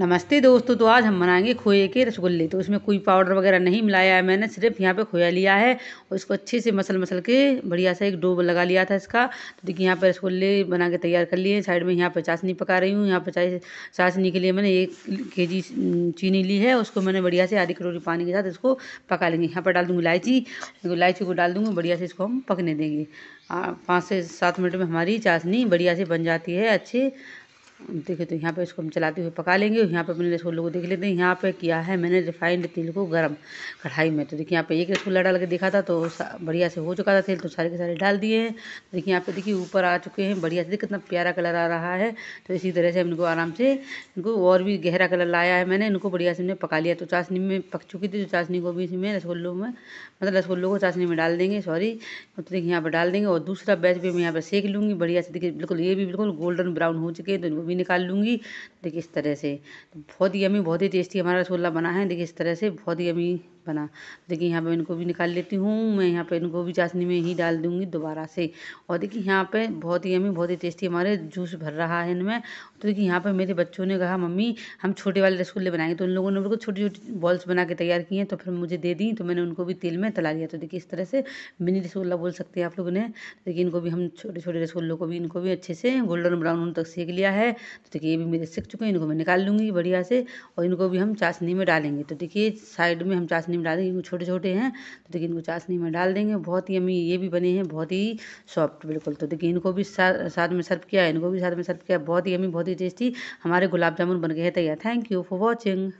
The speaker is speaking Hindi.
नमस्ते दोस्तों तो आज हम बनाएंगे खोए के रसगुल्ले तो इसमें कोई पाउडर वगैरह नहीं मिलाया है मैंने सिर्फ यहाँ पे खोया लिया है और इसको अच्छे से मसल मसल के बढ़िया सा एक डोब लगा लिया था इसका तो देखिए यहाँ पे रसगुल्ले बना के तैयार कर लिए साइड में यहाँ पे चाशनी पका रही हूँ यहाँ पे चाशनी के लिए मैंने एक के जी चीनी ली है उसको मैंने बढ़िया से आधी कटोरी पानी के साथ इसको पका लेंगे यहाँ पर डाल दूँगी इलायची इलायची को डाल दूँगी बढ़िया से इसको हम पकने देंगे पाँच से सात मिनट में हमारी चाशनी बढ़िया से बन जाती है अच्छे देखे तो यहाँ पे इसको हम चलाते हुए पका लेंगे और यहाँ पे अपने रसगुल्ले को देख लेते हैं यहाँ पे किया है मैंने रिफाइंड तिल को गर्म कढ़ाई में तो देखिए यहाँ पे एक रसगुल्ला डाल के देखा था तो बढ़िया से हो चुका था तेल तो सारे के सारे डाल दिए हैं तो देखिए यहाँ पे देखिए ऊपर आ चुके हैं बढ़िया से देखिए कितना प्यारा कलर आ रहा है तो इसी तरह से हम इनको आराम से इनको और भी गहरा कलर लाया है मैंने इनको बढ़िया से हमने पका लिया तो चाशनी में पक चुकी थी तो चाशनी को भी इसमें रसगुल्लों में मतलब रसगुल्लों को चाशनी में डाल देंगे सॉरी तो देखिए यहाँ पर डाल देंगे और दूसरा बैच भी मैं यहाँ पर सेक लूँगी बढ़िया से देखिए बिल्कुल ये भी बिल्कुल गोल्डन ब्राउन हो चुके हैं तो इनको भी निकाल लूँगी देखिए इस तरह से बहुत ही यम्मी बहुत ही टेस्टी हमारा रसगुल्ला बना है देखिए इस तरह से बहुत ही यम्मी बना देखिए यहाँ पे इनको भी निकाल लेती हूँ मैं यहाँ पे इनको भी चाशनी में ही डाल दूँगी दोबारा से और देखिए यहाँ पे बहुत ही यमी बहुत ही टेस्टी हमारे जूस भर रहा है इनमें तो देखिए यहाँ पे मेरे बच्चों ने कहा मम्मी हम छोटे वाले रसगुल्ले बनाएंगे तो उन लोगों ने बिल्कुल छोटी छोटी बॉल्स बना के तैयार किए हैं तो फिर मुझे दे दी तो मैंने उनको भी तेल में तला लिया तो देखिए इस तरह से मिनी रसगुल्ला बोल सकते हैं आप लोग इन्हें तो देखिए इनको भी हम छोटे छोटे रसगुल्लों को भी इनको भी अच्छे से गोल्डन ब्राउन उन तक सेक लिया है तो देखिए ये भी मेरे सीख चुके हैं इनको मैं निकाल लूँगी बढ़िया से और इनको भी हम चाशनी में डालेंगे तो देखिए साइड में हम चाशनी चाशनी में डाल देंगे क्योंकि छोटे छोटे हैं तो देखिए इनको चाशनी में डाल देंगे बहुत ही अमी ये भी बने हैं बहुत ही सॉफ्ट बिल्कुल तो देखिए इनको भी साथ में सर्व किया इनको भी साथ में सर्व किया बहुत ही अमी बहुत ही टेस्टी हमारे गुलाब जामुन बन गए हैं तैयार थैंक यू फॉर वॉचिंग